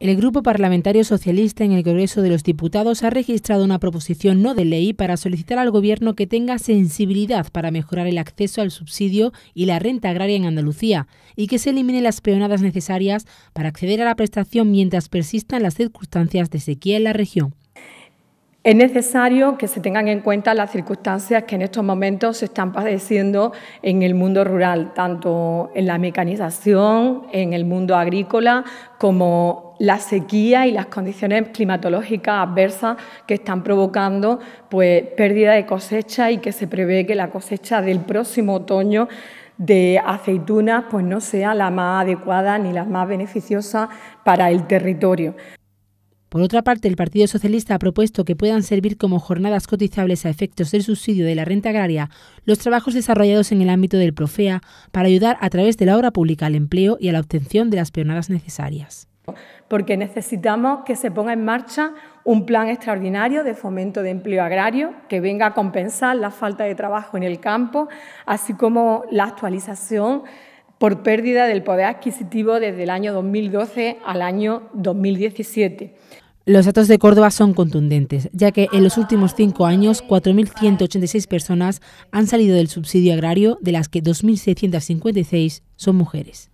El Grupo Parlamentario Socialista en el Congreso de los Diputados ha registrado una proposición no de ley para solicitar al Gobierno que tenga sensibilidad para mejorar el acceso al subsidio y la renta agraria en Andalucía y que se eliminen las peonadas necesarias para acceder a la prestación mientras persistan las circunstancias de sequía en la región. Es necesario que se tengan en cuenta las circunstancias que en estos momentos se están padeciendo en el mundo rural, tanto en la mecanización, en el mundo agrícola, como la sequía y las condiciones climatológicas adversas que están provocando pues, pérdida de cosecha y que se prevé que la cosecha del próximo otoño de aceitunas pues, no sea la más adecuada ni la más beneficiosa para el territorio. Por otra parte, el Partido Socialista ha propuesto que puedan servir como jornadas cotizables a efectos del subsidio de la renta agraria los trabajos desarrollados en el ámbito del Profea para ayudar a través de la obra pública al empleo y a la obtención de las peonadas necesarias porque necesitamos que se ponga en marcha un plan extraordinario de fomento de empleo agrario que venga a compensar la falta de trabajo en el campo, así como la actualización por pérdida del poder adquisitivo desde el año 2012 al año 2017. Los datos de Córdoba son contundentes, ya que en los últimos cinco años 4.186 personas han salido del subsidio agrario, de las que 2.656 son mujeres.